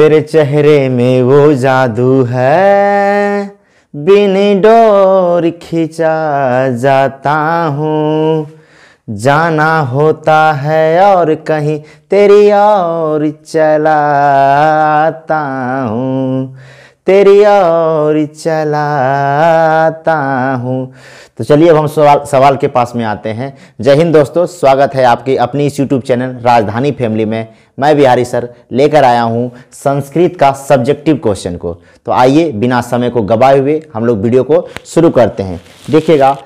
तेरे चेहरे में वो जादू है बिन डोर खींचा जाता हूँ जाना होता है और कहीं तेरी और चलाता हूँ तेरी और चलाता हूँ तो चलिए अब हम सवाल सवाल के पास में आते हैं जय हिंद दोस्तों स्वागत है आपकी अपनी इस यूट्यूब चैनल राजधानी फैमिली में मैं बिहारी सर लेकर आया हूँ संस्कृत का सब्जेक्टिव क्वेश्चन को तो आइए बिना समय को गवाए हुए हम लोग वीडियो को शुरू करते हैं देखिएगा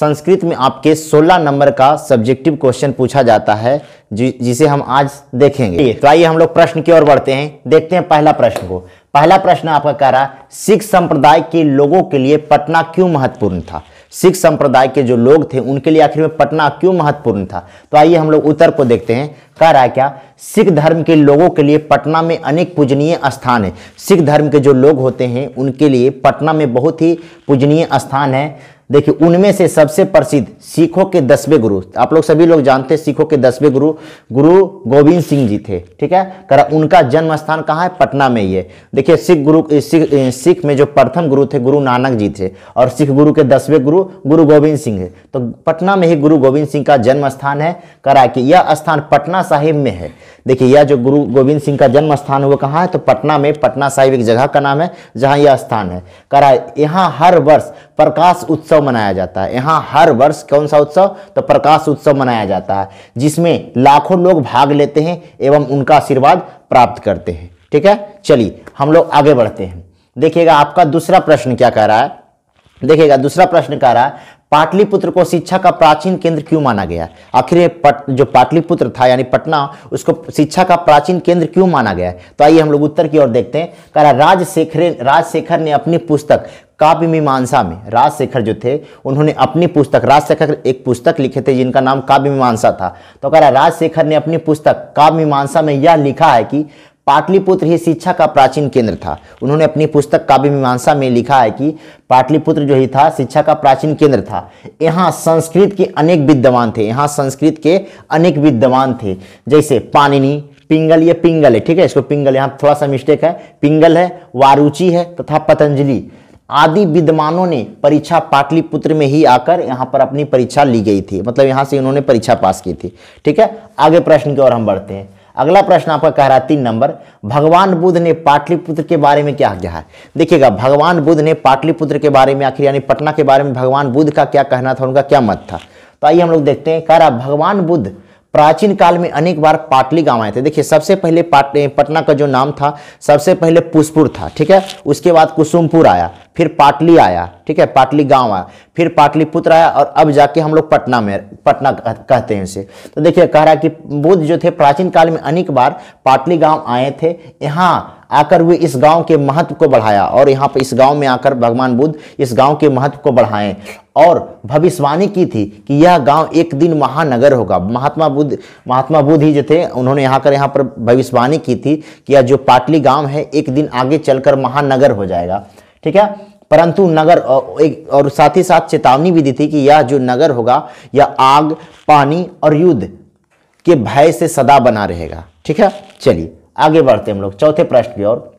संस्कृत में आपके 16 नंबर का सब्जेक्टिव क्वेश्चन पूछा जाता है जि, जिसे हम आज देखेंगे तो आइए हम लोग प्रश्न की ओर बढ़ते हैं देखते हैं पहला प्रश्न को पहला प्रश्न आपका कह रहा सिख संप्रदाय के लोगों के लिए पटना क्यों महत्वपूर्ण था सिख संप्रदाय के जो लोग थे उनके लिए आखिर में पटना क्यों महत्वपूर्ण था तो आइए हम लोग उत्तर को देखते हैं कह रहा है क्या सिख धर्म के लोगों के लिए पटना में अनेक पूजनीय स्थान है सिख धर्म के जो लोग होते हैं उनके लिए पटना में बहुत ही पूजनीय स्थान है देखिए उनमें से सबसे प्रसिद्ध सिखों के दसवें गुरु आप लोग सभी लोग जानते हैं सिखों के दसवें गुरु गुरु गोविंद सिंह जी थे ठीक है करा उनका जन्म स्थान कहाँ है पटना में ही है देखिए सिख गुरु सिख सिख में जो प्रथम गुरु थे गुरु नानक जी थे और सिख गुरु के दसवें गुरु गुरु गोविंद सिंह है तो पटना में ही गुरु गोविंद सिंह का जन्म स्थान है करा कि यह स्थान पटना साहिब में है देखिए यह जो गुरु गोविंद सिंह का जन्म स्थान वो कहाँ है तो पटना में पटना साहिब एक जगह का नाम है जहाँ यह स्थान है करा यहाँ हर वर्ष प्रकाश उत्सव मनाया जाता है यहाँ हर वर्ष कौन सा उत्सव तो प्रकाश उत्सव मनाया जाता है जिसमें लाखों लोग भाग लेते हैं एवं उनका आशीर्वाद प्राप्त करते हैं ठीक है चलिए हम लोग आगे बढ़ते हैं देखिएगा आपका दूसरा प्रश्न क्या कह रहा है देखिएगा दूसरा प्रश्न कह रहा है पाटलिपुत्र को शिक्षा का प्राचीन केंद्र क्यों माना गया आखिर पट, जो पाटलिपुत्र था यानी पटना उसको शिक्षा का प्राचीन केंद्र क्यों माना गया तो आइए हम लोग उत्तर की ओर देखते हैं कह रहा राजशेखर राजशेखर ने अपनी पुस्तक काव्य मीमांसा में राजशेखर जो थे उन्होंने अपनी पुस्तक राजशेखर एक पुस्तक लिखे थे जिनका नाम काव्य मीमांसा था तो कह रहा राजशेखर ने अपनी पुस्तक काव्य मीमांसा में यह लिखा है कि पाटलिपुत्र ही शिक्षा का प्राचीन केंद्र था उन्होंने अपनी पुस्तक काव्य मीमांसा में लिखा है कि पाटलिपुत्र जो ही था शिक्षा का प्राचीन केंद्र था यहाँ संस्कृत के अनेक विद्वान थे यहाँ संस्कृत के अनेक विद्वान थे जैसे पानिनी पिंगल ये पिंगल है ठीक है इसको पिंगल यहाँ थोड़ा सा मिस्टेक है पिंगल है वारुचि है तथा पतंजलि आदि विद्वानों ने परीक्षा पाटलिपुत्र में ही आकर यहाँ पर अपनी परीक्षा ली गई थी मतलब यहाँ से इन्होंने परीक्षा पास की थी ठीक है आगे प्रश्न की ओर हम बढ़ते हैं अगला प्रश्न आपका कह रहा है तीन नंबर भगवान बुद्ध ने पाटलिपुत्र के बारे में क्या कहा है देखिएगा भगवान बुद्ध ने पाटलिपुत्र के बारे में आखिर यानी पटना के बारे में भगवान बुद्ध का क्या कहना था उनका क्या मत था तो आइए हम लोग देखते हैं कह रहा भगवान बुद्ध प्राचीन काल में अनेक बार पाटली गांव आए थे देखिए सबसे पहले पटना का जो नाम था सबसे पहले पुष्पुर था ठीक है उसके बाद कुसुमपुर आया फिर पाटली आया ठीक है पाटली गांव आया फिर पाटली पुत्र आया और अब जाके हम लोग पटना में पटना कहते हैं उसे तो देखिए कह रहा है कि बुद्ध जो थे प्राचीन काल में अनेक बार पाटली गांव आए थे यहाँ आकर वे इस गांव के महत्व को बढ़ाया और यहाँ पर इस गांव में आकर भगवान बुद्ध इस गांव के महत्व को बढ़ाएं और भविष्यवाणी की थी कि यह गांव एक दिन महानगर होगा महात्मा बुद्ध महात्मा बुद्ध ही जो थे उन्होंने यहाँ कर यहाँ पर भविष्यवाणी की थी कि यह जो पाटली गांव है एक दिन आगे चलकर महानगर हो जाएगा ठीक है परंतु नगर एक और साथ ही साथ चेतावनी भी दी थी कि यह जो नगर होगा यह आग पानी और युद्ध के भय से सदा बना रहेगा ठीक है चलिए आगे बढ़ते हम लोग चौथे प्रश्न की ओर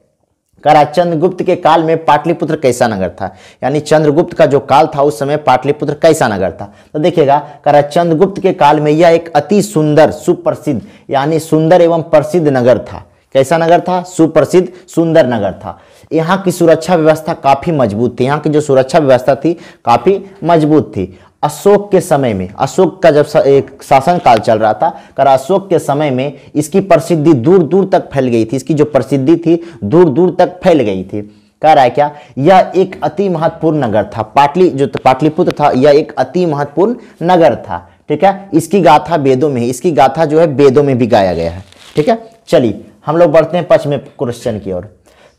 करा चंद्रगुप्त के काल में पाटलिपुत्र कैसा नगर था यानी चंद्रगुप्त का जो काल था उस समय पाटलिपुत्र कैसा नगर था तो देखिएगा करा चंद्रगुप्त के काल में यह एक अति सुंदर सुप्रसिद्ध यानी सुंदर एवं प्रसिद्ध नगर था कैसा नगर था सुप्रसिद्ध सुंदर नगर था यहाँ की सुरक्षा व्यवस्था काफ़ी मजबूत थी यहाँ की जो सुरक्षा व्यवस्था थी काफ़ी मजबूत थी अशोक के समय में अशोक का जब एक शासन काल चल रहा था कर अशोक के समय में इसकी प्रसिद्धि दूर दूर तक फैल गई थी इसकी जो प्रसिद्धि थी दूर दूर तक फैल गई थी कह रहा है क्या यह एक अति महत्वपूर्ण नगर था पाटली जो तो पाटलिपुत्र था यह एक अति महत्वपूर्ण नगर था ठीक है इसकी गाथा वेदों में इसकी गाथा जो है वेदों में भी गाया गया है ठीक है चलिए हम लोग बढ़ते हैं पश्चिम क्वेश्चन की ओर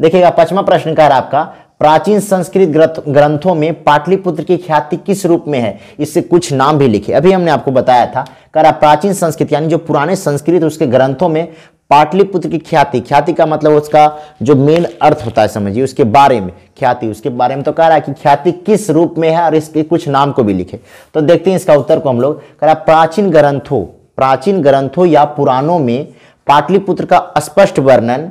देखिएगा पचवा प्रश्न है आपका प्राचीन संस्कृत ग्रंथों में पाटलिपुत्र की ख्याति किस रूप में है इससे कुछ नाम भी लिखे अभी हमने आपको बताया था करा प्राचीन संस्कृत यानी जो पुराने संस्कृत उसके ग्रंथों में पाटलिपुत्र की ख्याति ख्याति का मतलब उसका जो मेन अर्थ होता है समझिए उसके बारे में ख्याति उसके बारे में तो कह रहा है कि ख्याति किस रूप में है और इसके कुछ नाम को भी लिखे तो देखते हैं इसका उत्तर को हम लोग कह रहा प्राचीन ग्रंथों प्राचीन ग्रंथों या पुराणों में पाटलिपुत्र का स्पष्ट वर्णन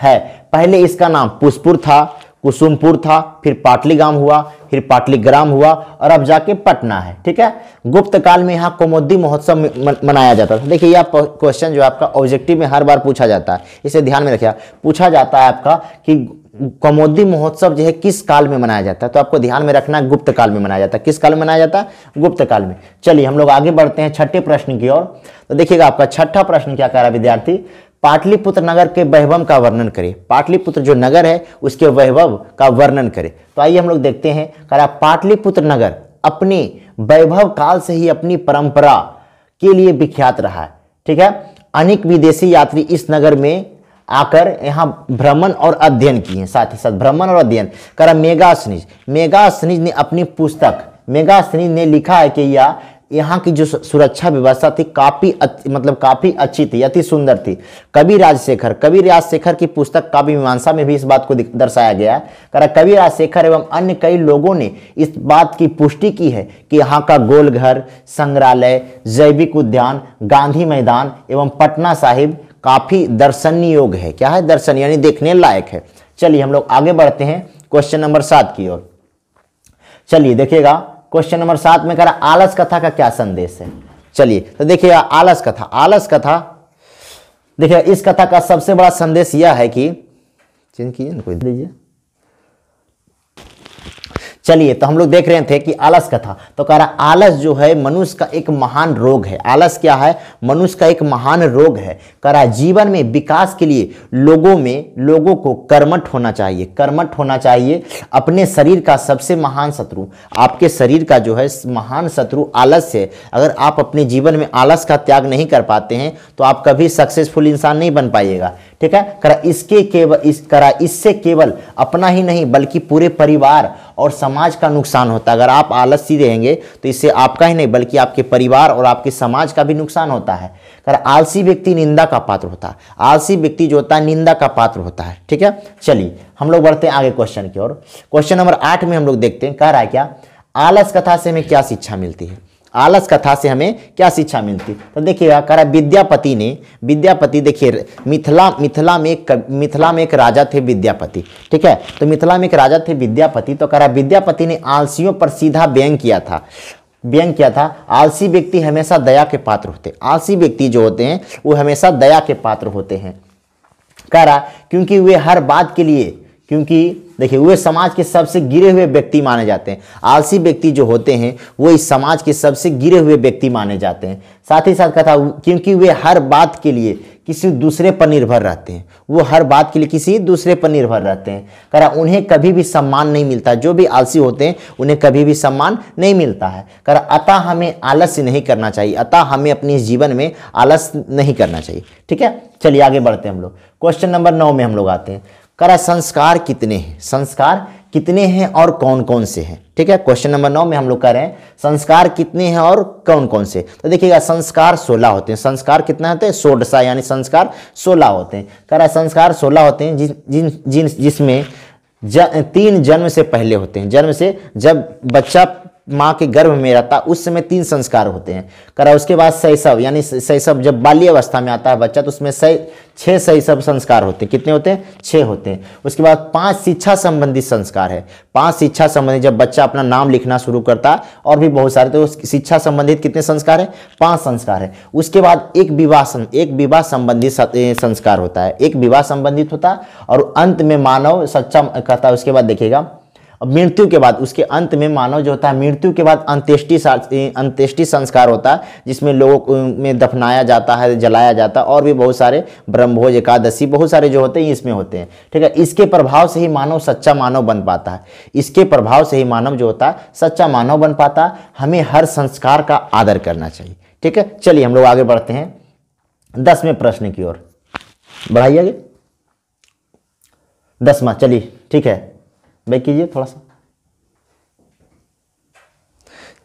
है पहले इसका नाम पुष्पुर था कुसुमपुर था फिर पाटलीगाम हुआ फिर पाटलीग्राम हुआ और अब जाके पटना है ठीक है गुप्त काल में यहाँ कोमोदी महोत्सव मनाया जाता था देखिए यह क्वेश्चन जो आपका ऑब्जेक्टिव में हर बार पूछा जाता है इसे ध्यान में रखिए पूछा जाता है आपका कि कमोदी महोत्सव जो है किस काल में मनाया जाता है तो आपको ध्यान में रखना है गुप्त काल में मनाया जाता है किस काल में मनाया जाता है गुप्त काल में चलिए हम लोग आगे बढ़ते हैं छठे प्रश्न की ओर तो देखिएगा आपका छठा प्रश्न क्या कह रहा है विद्यार्थी पाटलिपुत्र नगर के वैभव का वर्णन करें पाटलिपुत्र जो नगर है उसके वैभव का वर्णन करें तो आइए हम लोग देखते हैं करा पाटलिपुत्र नगर अपने वैभव काल से ही अपनी परंपरा के लिए विख्यात रहा है ठीक है अनेक विदेशी यात्री इस नगर में आकर यहाँ भ्रमण और अध्ययन किए साथ ही साथ भ्रमण और अध्ययन करा मेगा स्निज ने अपनी पुस्तक स्निज ने लिखा है कि यह यहाँ की जो सुरक्षा व्यवस्था थी काफ़ी मतलब काफ़ी अच्छी थी अति सुंदर थी कवि राजशेखर कवि राजशेखर की पुस्तक काव्य मीमांसा में भी इस बात को दर्शाया गया है कर कवि राजशेखर एवं अन्य कई लोगों ने इस बात की पुष्टि की है कि यहाँ का गोलघर संग्रहालय जैविक उद्यान गांधी मैदान एवं पटना साहिब काफ़ी दर्शनीय योग है क्या है दर्शन यानी देखने लायक है चलिए हम लोग आगे बढ़ते हैं क्वेश्चन नंबर सात की ओर चलिए देखिएगा क्वेश्चन नंबर सात में कह रहा आलस कथा का क्या संदेश है चलिए तो देखिए आलस कथा आलस कथा देखिए इस कथा का सबसे बड़ा संदेश यह है कि चेंज कीजिए कोई दीजिए चलिए तो हम लोग देख रहे थे कि आलस का था तो कह रहा आलस जो है मनुष्य का एक महान रोग है आलस क्या है मनुष्य का एक महान रोग है कह रहा जीवन में विकास के लिए लोगों में लोगों को कर्मठ होना चाहिए कर्मठ होना चाहिए अपने शरीर का सबसे महान शत्रु आपके शरीर का जो है महान शत्रु आलस है अगर आप अपने जीवन में आलस का त्याग नहीं कर पाते हैं तो आप कभी सक्सेसफुल इंसान नहीं बन पाइएगा ठीक है करा इसके केवल इस करा इससे केवल अपना ही नहीं बल्कि पूरे परिवार और समाज का नुकसान होता है अगर आप आलसी रहेंगे तो इससे आपका ही नहीं बल्कि आपके परिवार और आपके समाज का भी नुकसान होता है कर आलसी व्यक्ति निंदा का पात्र होता है आलसी व्यक्ति जो होता है निंदा का पात्र होता है ठीक है चलिए हम लोग बढ़ते हैं आगे क्वेश्चन की ओर क्वेश्चन नंबर आठ में हम लोग देखते हैं कह रहा है क्या आलस कथा से हमें क्या शिक्षा मिलती है आलस कथा से हमें क्या शिक्षा मिलती तो देखिएगा करा विद्यापति ने विद्यापति देखिए मिथिला मिथिला में एक मिथिला में एक राजा थे विद्यापति ठीक है तो मिथिला में एक राजा थे विद्यापति तो करा विद्यापति ने आलसियों पर सीधा व्यंग किया था व्यंग किया था आलसी व्यक्ति हमेशा दया के पात्र होते आलसी व्यक्ति जो होते हैं वो हमेशा दया के पात्र होते हैं कह रहा क्योंकि वे हर बात के लिए क्योंकि देखिए वे समाज के सबसे गिरे हुए व्यक्ति माने जाते हैं आलसी व्यक्ति जो होते हैं वो इस समाज के सबसे गिरे हुए व्यक्ति माने जाते हैं साथ ही साथ कथा क्योंकि वे हर बात के लिए किसी दूसरे पर निर्भर रहते हैं वो हर बात के लिए किसी दूसरे पर निर्भर रहते हैं करा उन्हें कभी भी सम्मान नहीं मिलता जो भी आलसी होते हैं उन्हें कभी भी सम्मान नहीं मिलता है करा अतः हमें आलस्य नहीं करना चाहिए अतः हमें अपने जीवन में आलस नहीं करना चाहिए ठीक है चलिए आगे बढ़ते हैं हम लोग क्वेश्चन नंबर नौ में हम लोग आते हैं करा संस्कार कितने हैं संस्कार कितने हैं और कौन कौन से हैं ठीक है क्वेश्चन नंबर नौ में हम लोग कह रहे हैं संस्कार कितने हैं और कौन कौन से तो देखिएगा संस्कार सोलह होते हैं संस्कार कितना होते हैं सोडसा यानी संस्कार सोलह होते हैं कह रहा संस्कार सोलह होते हैं जिन जिन जिन जिसमें ज, तीन जन्म से पहले होते हैं जन्म से जब बच्चा माँ के गर्भ में रहता है उस समय तीन संस्कार होते हैं करा उसके बाद शैशव यानी शैशव जब अवस्था में आता है बच्चा तो उसमें सही छः शैशव संस्कार होते हैं कितने होते हैं छः होते हैं उसके बाद पांच शिक्षा संबंधी संस्कार है पांच शिक्षा संबंधी जब बच्चा अपना नाम लिखना शुरू करता है और भी बहुत सारे तो शिक्षा संबंधित कितने संस्कार है पाँच संस्कार है उसके बाद एक विवाह एक विवाह संबंधी संस्कार होता है एक विवाह संबंधित होता है और अंत में मानव सक्षम कहता है उसके बाद देखिएगा मृत्यु के बाद उसके अंत में मानव जो होता है मृत्यु के बाद अंत्येष्टि अंत्येष्टि संस्कार होता है जिसमें लोगों में दफनाया जाता है जलाया जाता है और भी बहुत सारे ब्रह्मभोज एकादशी बहुत सारे जो होते हैं इसमें होते हैं ठीक है इसके प्रभाव से ही मानव सच्चा मानव बन पाता है इसके प्रभाव से ही मानव जो होता है सच्चा मानव बन पाता है हमें हर संस्कार का आदर करना चाहिए ठीक है चलिए हम लोग आगे बढ़ते हैं दसवें प्रश्न की ओर बढ़ाइए आगे दसवा चलिए ठीक है बैक कीजिए थोड़ा सा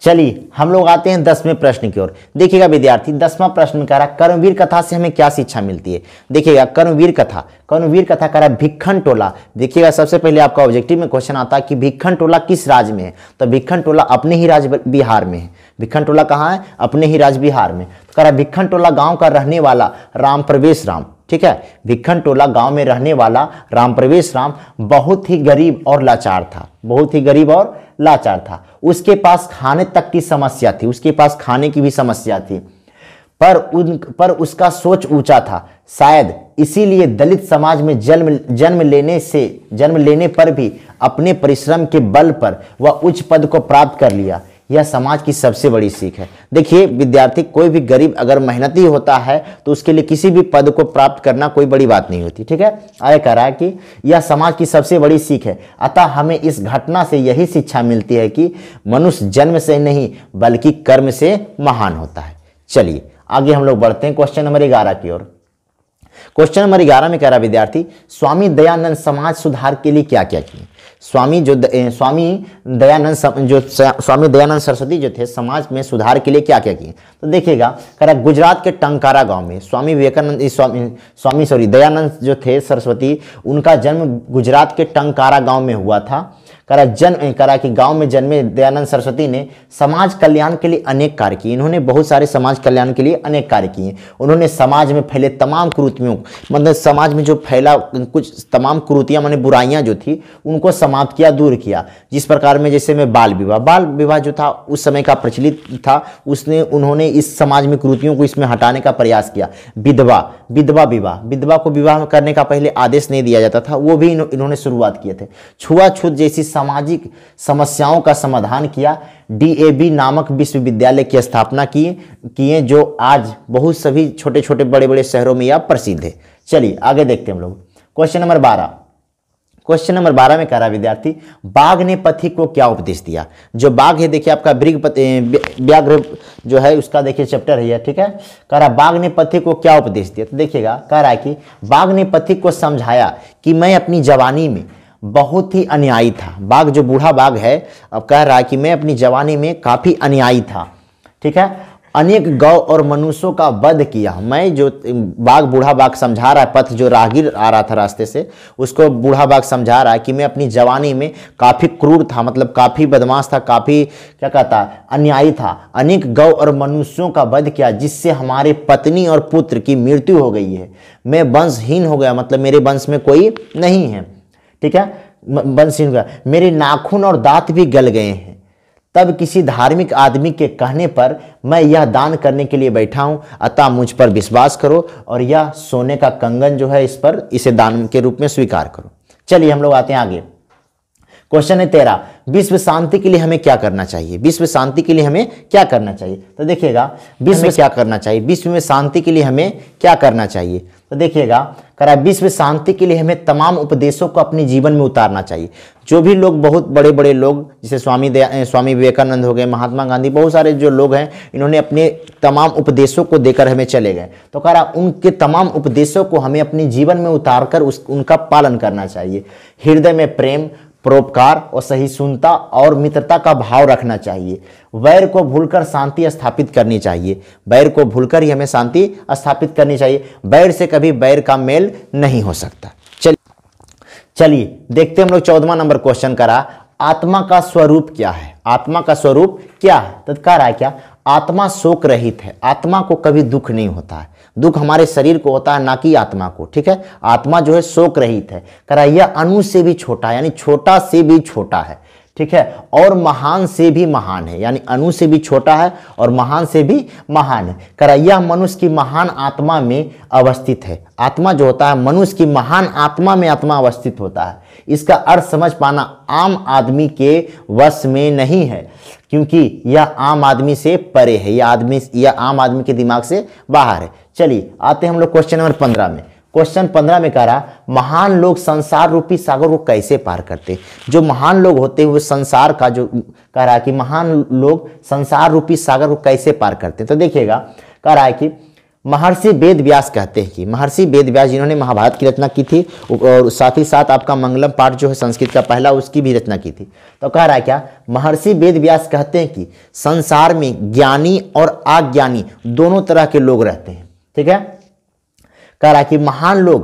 चलिए हम लोग आते हैं दसवें प्रश्न की ओर देखिएगा विद्यार्थी दसवां प्रश्न कह रहा कर्मवीर कथा से हमें क्या शिक्षा मिलती है देखिएगा कर्मवीर कथा कर्मवीर कथा कह रहा है भिखन टोला देखिएगा सबसे पहले आपका ऑब्जेक्टिव में क्वेश्चन आता है कि भिखन टोला किस राज्य में है तो भिखन टोला अपने ही राज्य बिहार में है भिखन टोला कहाँ है अपने ही राज्य बिहार में तो कह रहा है भिखन टोला गाँव का रहने वाला राम प्रवेश राम ठीक है भिखन टोला गांव में रहने वाला राम प्रवेश राम बहुत ही गरीब और लाचार था बहुत ही गरीब और लाचार था उसके पास खाने तक की समस्या थी उसके पास खाने की भी समस्या थी पर उन पर उसका सोच ऊंचा था शायद इसीलिए दलित समाज में जन्म जन्म लेने से जन्म लेने पर भी अपने परिश्रम के बल पर वह उच्च पद को प्राप्त कर लिया यह समाज की सबसे बड़ी सीख है देखिए विद्यार्थी कोई भी गरीब अगर मेहनती होता है तो उसके लिए किसी भी पद को प्राप्त करना कोई बड़ी बात नहीं होती ठीक है आगे कह रहा है कि यह समाज की सबसे बड़ी सीख है अतः हमें इस घटना से यही शिक्षा मिलती है कि मनुष्य जन्म से नहीं बल्कि कर्म से महान होता है चलिए आगे हम लोग बढ़ते हैं क्वेश्चन नंबर ग्यारह की ओर क्वेश्चन नंबर ग्यारह में कह रहा विद्यार्थी स्वामी दयानंद समाज सुधार के लिए क्या क्या किए स्वामी जो द, स्वामी दयानंद जो स्वामी दयानंद सरस्वती जो थे समाज में सुधार के लिए क्या क्या किए तो देखिएगा करा गुजरात के टंकारा गांव में स्वामी विवेकानंद स्वामी स्वामी सॉरी दयानंद जो थे सरस्वती उनका जन्म गुजरात के टंकारा गाँव में हुआ था करा जन्म करा कि गांव में जन्मे दयानंद सरस्वती ने समाज कल्याण के लिए अनेक कार्य किए इन्होंने बहुत सारे समाज कल्याण के लिए अनेक कार्य किए उन्होंने समाज में फैले तमाम कुरुतियों मतलब समाज में जो फैला कुछ तमाम कुरुतियाँ मैंने बुराइयाँ जो थी उनको समाप्त किया दूर किया जिस प्रकार में जैसे में बाल विवाह बाल विवाह जो था उस समय का प्रचलित था उसने उन्होंने इस समाज में कुरुतियों को इसमें हटाने का प्रयास किया विधवा विधवा विवाह विधवा को विवाह करने का पहले आदेश नहीं दिया जाता था वो भी इन्होंने शुरुआत किए थे छुआछूत जैसी सामाजिक समस्याओं का समाधान किया डीएबी नामक विश्वविद्यालय की स्थापना किए किए जो आज बहुत सभी छोटे छोटे बड़े बड़े शहरों में यह प्रसिद्ध है चलिए आगे देखते हैं हम लोग क्वेश्चन नंबर बारह क्वेश्चन नंबर बारह में कह रहा विद्यार्थी बाघ ने पथिक को क्या उपदेश दिया जो बाघ है देखिए आपका ब्रिग व्याघ्र जो है उसका देखिए चैप्टर है ठीक है कह रहा बाघ ने पथिक को क्या उपदेश दिया तो देखिएगा कह रहा है कि बाघ ने पथिक को समझाया कि मैं अपनी जवानी में बहुत ही अन्यायी था बाघ जो बूढ़ा बाघ है अब कह रहा है कि मैं अपनी जवानी में काफ़ी अन्यायी था ठीक है अनेक गौ और मनुष्यों का वध किया मैं जो बाघ बूढ़ा बाघ समझा रहा है पथ जो राहगीर आ रहा था रास्ते से उसको बूढ़ा बाघ समझा रहा है कि मैं अपनी जवानी में काफ़ी क्रूर था मतलब काफ़ी बदमाश था काफ़ी क्या कहता है अन्यायी था अनेक गौ और मनुष्यों का वध किया जिससे हमारे पत्नी और पुत्र की मृत्यु हो गई है मैं वंशहीन हो गया मतलब मेरे वंश में कोई नहीं है ठीक है बंसी का मेरे नाखून और दांत भी गल गए हैं तब किसी धार्मिक आदमी के कहने पर मैं यह दान करने के लिए बैठा हूं अतः मुझ पर विश्वास करो और यह सोने का कंगन जो है इस पर इसे दान के रूप में स्वीकार करो चलिए हम लोग आते हैं आगे क्वेश्चन है तेरा विश्व शांति के लिए हमें क्या करना चाहिए विश्व शांति के लिए हमें क्या करना चाहिए तो देखिएगा विश्व क्या करना चाहिए विश्व में शांति के लिए हमें क्या करना चाहिए तो देखिएगा करा विश्व शांति के लिए हमें तमाम उपदेशों को अपने जीवन में उतारना चाहिए जो भी लोग बहुत बड़े बड़े लोग जैसे स्वामी दया स्वामी विवेकानंद हो गए महात्मा गांधी बहुत सारे जो लोग हैं इन्होंने अपने तमाम उपदेशों को देकर हमें चले गए तो कह रहा उनके तमाम उपदेशों को हमें अपने जीवन में उतार कर उस उनका पालन करना चाहिए हृदय में प्रेम परोपकार और सही सुनता और मित्रता का भाव रखना चाहिए वैर को भूलकर शांति स्थापित करनी चाहिए वैर को भूलकर ही हमें शांति स्थापित करनी चाहिए वैर से कभी वैर का मेल नहीं हो सकता चलिए चलिए देखते हम लोग चौदवा नंबर क्वेश्चन करा आत्मा का स्वरूप क्या है आत्मा का स्वरूप क्या है तत्कार कह रहा है क्या आत्मा शोक रहित है आत्मा को कभी दुख नहीं होता है दुख हमारे शरीर को होता है ना कि आत्मा को ठीक है आत्मा जो है शोक रहित है करा यह अणु से भी छोटा है यानी छोटा से भी छोटा है ठीक है और महान से भी महान है यानी अनु से भी छोटा है और महान से भी महान है करा यह मनुष्य की महान आत्मा में अवस्थित है आत्मा जो होता है मनुष्य की महान आत्मा में आत्मा अवस्थित होता है इसका अर्थ समझ पाना आम आदमी के वश में नहीं है क्योंकि यह आम आदमी से परे है यह आदमी यह आम आदमी के दिमाग से बाहर है चलिए आते हैं हम लोग क्वेश्चन नंबर पंद्रह में क्वेश्चन पंद्रह में कह रहा महान लोग संसार रूपी सागर को कैसे पार करते जो महान लोग होते हुए संसार का जो कह रहा है कि महान लोग संसार रूपी सागर को कैसे पार करते तो देखिएगा कह रहा है कि महर्षि वेद व्यास कहते हैं कि महर्षि वेद व्यास जिन्होंने महाभारत की रचना की थी और साथ ही साथ आपका मंगलम पाठ जो है संस्कृत का पहला उसकी भी रचना की थी तो कह रहा है क्या महर्षि वेद व्यास कहते हैं कि संसार में ज्ञानी और अज्ञानी दोनों तरह के लोग रहते हैं ठीक है कह रहा है कि महान लोग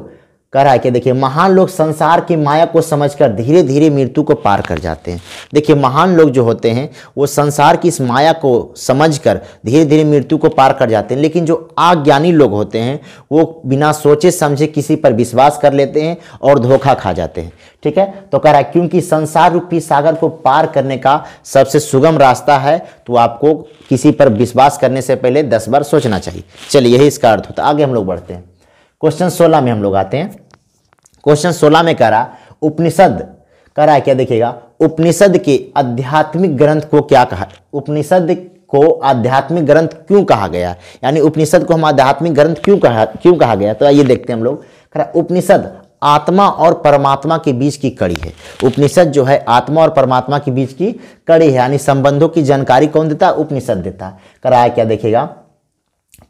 कह रहा है कि देखिए महान लोग संसार की माया को समझकर धीरे धीरे मृत्यु को पार कर जाते हैं देखिए महान लोग जो होते हैं वो संसार की इस माया को समझकर धीरे धीरे मृत्यु को पार कर जाते हैं लेकिन जो आज्ञानी लोग होते हैं वो बिना सोचे समझे किसी पर विश्वास कर लेते हैं और धोखा खा जाते हैं ठीक है तो कह रहा है क्योंकि संसार रूपी सागर को पार करने का सबसे सुगम रास्ता है तो आपको किसी पर विश्वास करने से पहले दस बार सोचना चाहिए चलिए यही इसका अर्थ होता है आगे हम लोग बढ़ते हैं क्वेश्चन सोलह में हम लोग आते हैं क्वेश्चन सोलह में करा उपनिषद करा क्या देखिएगा उपनिषद के आध्यात्मिक ग्रंथ को क्या कहा उपनिषद को आध्यात्मिक ग्रंथ क्यों कहा गया यानी उपनिषद को हम आध्यात्मिक ग्रंथ क्यों कहा क्यों कहा गया तो ये देखते हैं हम लोग उपनिषद आत्मा और परमात्मा के बीच की कड़ी है उपनिषद जो है आत्मा और परमात्मा के बीच की कड़ी है यानी संबंधों की जानकारी कौन देता है उपनिषद देता है कराया क्या देखेगा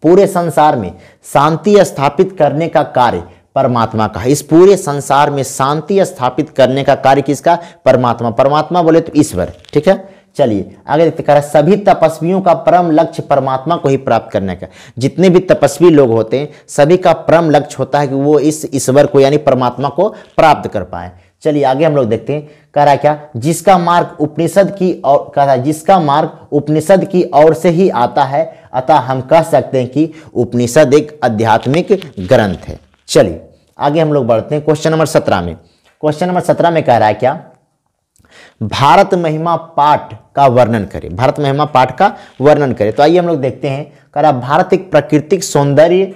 पूरे संसार में शांति स्थापित करने का कार्य परमात्मा का इस पूरे संसार में शांति स्थापित करने का कार्य किसका परमात्मा परमात्मा बोले तो ईश्वर ठीक है चलिए आगे देखते कह रहा है सभी तपस्वियों का परम लक्ष्य परमात्मा को ही प्राप्त करने का जितने भी तपस्वी लोग होते हैं सभी का परम लक्ष्य होता है कि वो इस ईश्वर को यानी परमात्मा को प्राप्त कर पाए चलिए आगे हम लोग देखते हैं कह रहा है क्या जिसका मार्ग उपनिषद की और कह रहा है जिसका मार्ग उपनिषद की ओर से ही आता है अतः हम कह सकते हैं कि उपनिषद एक आध्यात्मिक ग्रंथ है चलिए आगे हम लोग बढ़ते हैं क्वेश्चन नंबर सत्रह में क्वेश्चन नंबर सत्रह में कह रहा है क्या भारत महिमा पाठ का वर्णन करें भारत महिमा पाठ का वर्णन करें तो आइए हम लोग देखते हैं कह रहा भारत एक प्राकृतिक सौंदर्य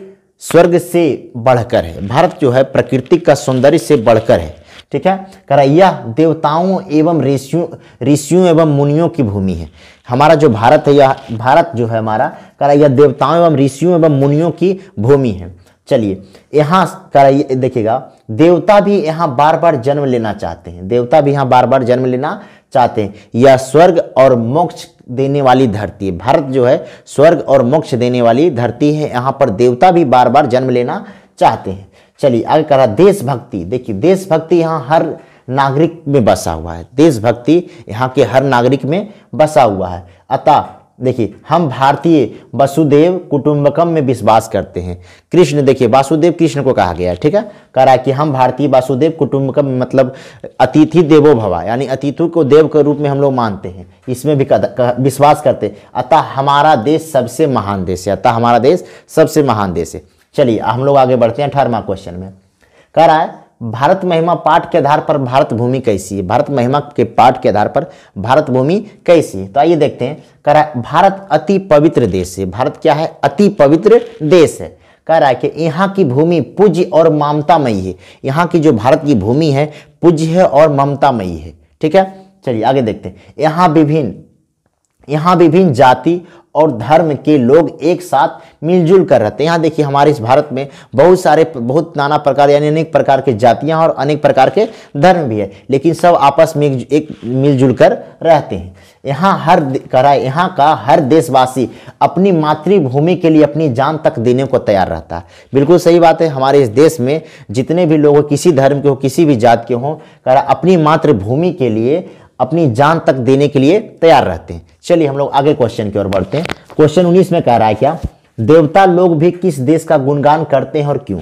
स्वर्ग से बढ़कर है भारत जो है प्रकृति का सौंदर्य से बढ़कर है ठीक है कह रहा यह देवताओं एवं ऋषियों ऋषियों एवं मुनियों की भूमि है हमारा जो भारत है यह भारत जो है हमारा कह रहा यह देवताओं एवं ऋषियों एवं मुनियों की भूमि है चलिए यहाँ कराइए देखिएगा देवता भी यहाँ बार बार जन्म लेना चाहते हैं देवता भी यहाँ बार बार जन्म लेना चाहते हैं यह स्वर्ग और मोक्ष देने वाली धरती है भारत जो है स्वर्ग और मोक्ष देने वाली धरती है यहाँ पर देवता भी बार बार जन्म लेना चाहते हैं चलिए आगे करा रहा देशभक्ति देखिए देशभक्ति यहाँ हर नागरिक में बसा हुआ है देशभक्ति यहाँ के हर नागरिक में बसा हुआ है अतः देखिए हम भारतीय वसुदेव कुटुंबकम में विश्वास करते हैं कृष्ण देखिए वासुदेव कृष्ण को कहा गया है ठीक है कह रहा है कि हम भारतीय वासुदेव कुटुंबकम मतलब अतिथि देवो भवा यानी अतिथि को देव के रूप में हम लोग मानते हैं इसमें भी विश्वास करते अतः हमारा देश सबसे महान देश है अतः हमारा देश सबसे महान देश है चलिए हम लोग आगे बढ़ते हैं अठारहवा क्वेश्चन में कह रहा है भारत महिमा पाठ के आधार पर भारत भूमि कैसी है भारत महिमा के पाठ के आधार पर भारत भूमि कैसी है तो आइए देखते हैं कह रहा है भारत अति पवित्र देश है भारत क्या है अति पवित्र देश है कह रहा है कि यहाँ की भूमि पूज्य और ममतामयी है यहाँ की जो भारत की भूमि है पूज्य है और ममतामयी है ठीक है चलिए आगे देखते हैं यहाँ विभिन्न यहाँ विभिन्न जाति और धर्म के लोग एक साथ मिलजुल कर रहते हैं यहाँ देखिए हमारे इस भारत में बहुत सारे बहुत नाना प्रकार यानी अनेक प्रकार के जातियाँ और अनेक प्रकार के धर्म भी है लेकिन सब आपस में एक मिलजुल कर रहते हैं यहाँ हर कराए यहाँ का हर देशवासी अपनी मातृभूमि के लिए अपनी जान तक देने को तैयार रहता है बिल्कुल सही बात है हमारे इस देश में जितने भी लोग किसी धर्म के हो किसी भी जात के हों करा अपनी मातृभूमि के लिए अपनी जान तक देने के लिए तैयार रहते हैं चलिए हम लोग आगे क्वेश्चन की ओर बढ़ते हैं क्वेश्चन उन्नीस में कह रहा है क्या देवता लोग भी किस देश का गुणगान करते हैं और क्यों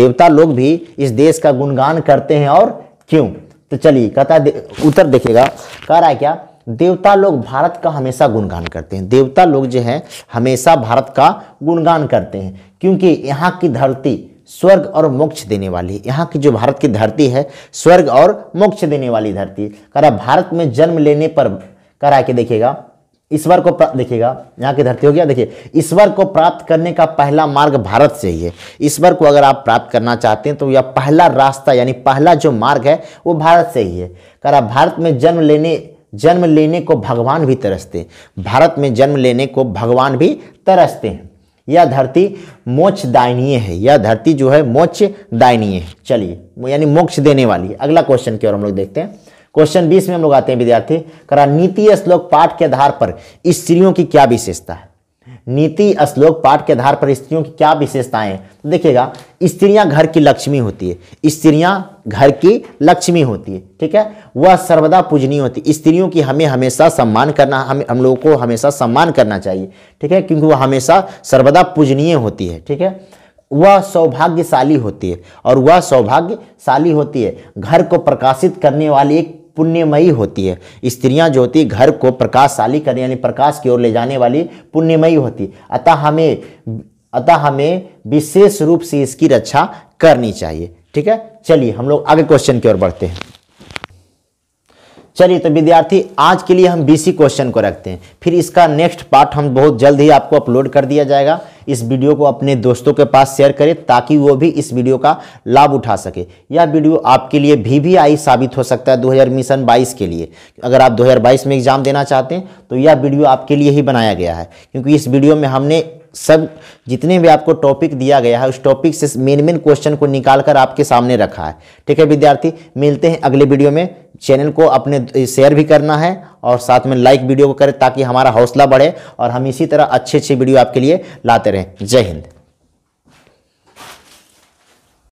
देवता लोग भी इस देश का गुणगान करते हैं और क्यों तो चलिए कहता है उत्तर देखिएगा कह रहा है क्या देवता लोग भारत का हमेशा गुणगान करते हैं देवता लोग जो हैं हमेशा भारत का गुणगान करते हैं क्योंकि यहाँ की धरती स्वर्ग और मोक्ष देने वाली यहाँ की जो भारत की धरती है स्वर्ग और मोक्ष देने वाली धरती कह रहा भारत में जन्म लेने पर कह रहा है कि देखिएगा ईश्वर को देखिएगा यहाँ की धरती हो गया देखिए ईश्वर को प्राप्त करने का पहला मार्ग भारत से ही है ईश्वर को अगर आप प्राप्त करना चाहते हैं तो यह पहला रास्ता यानी पहला जो मार्ग है वो भारत से ही है कह भारत में जन्म लेने जन्म लेने को भगवान भी तरसते हैं भारत में जन्म लेने को भगवान भी तरसते हैं यह धरती मोक्ष दायनीय है यह धरती जो है मोक्ष दायनीय है चलिए यानी मोक्ष देने वाली है अगला क्वेश्चन की ओर हम लोग देखते हैं क्वेश्चन बीस में हम लोग आते हैं विद्यार्थी करा नीति श्लोक पाठ के आधार पर स्त्रियों की क्या विशेषता है नीति श्लोक पाठ के आधार पर स्त्रियों की क्या विशेषताएं तो देखिएगा स्त्रियां घर की लक्ष्मी होती है स्त्रियां घर की लक्ष्मी होती है ठीक है वह सर्वदा पूजनीय होती है स्त्रियों की हमें हमेशा सम्मान करना हम हम लोगों को हमेशा सम्मान करना चाहिए ठीक है क्योंकि वह हमेशा सर्वदा पूजनीय होती है ठीक है वह सौभाग्यशाली होती है और वह सौभाग्यशाली होती है घर को प्रकाशित करने वाली एक पुण्यमयी होती है स्त्रियां जो होती घर को प्रकाशशाली करने यानी प्रकाश की ओर ले जाने वाली पुण्यमयी होती अतः हमें अतः हमें विशेष रूप से इसकी रक्षा करनी चाहिए ठीक है चलिए हम लोग आगे क्वेश्चन की ओर बढ़ते हैं चलिए तो विद्यार्थी आज के लिए हम बीसी क्वेश्चन को रखते हैं फिर इसका नेक्स्ट पार्ट हम बहुत जल्द ही आपको अपलोड कर दिया जाएगा इस वीडियो को अपने दोस्तों के पास शेयर करें ताकि वो भी इस वीडियो का लाभ उठा सके यह वीडियो आपके लिए भी भी आई साबित हो सकता है दो मिशन बाईस के लिए अगर आप दो में एग्जाम देना चाहते हैं तो यह वीडियो आपके लिए ही बनाया गया है क्योंकि इस वीडियो में हमने सब जितने भी आपको टॉपिक दिया गया है उस टॉपिक से मेन मेन क्वेश्चन को निकाल कर आपके सामने रखा है ठीक है विद्यार्थी मिलते हैं अगले वीडियो में चैनल को अपने शेयर भी करना है और साथ में लाइक वीडियो को करें ताकि हमारा हौसला बढ़े और हम इसी तरह अच्छे अच्छे वीडियो आपके लिए लाते रहें जय हिंद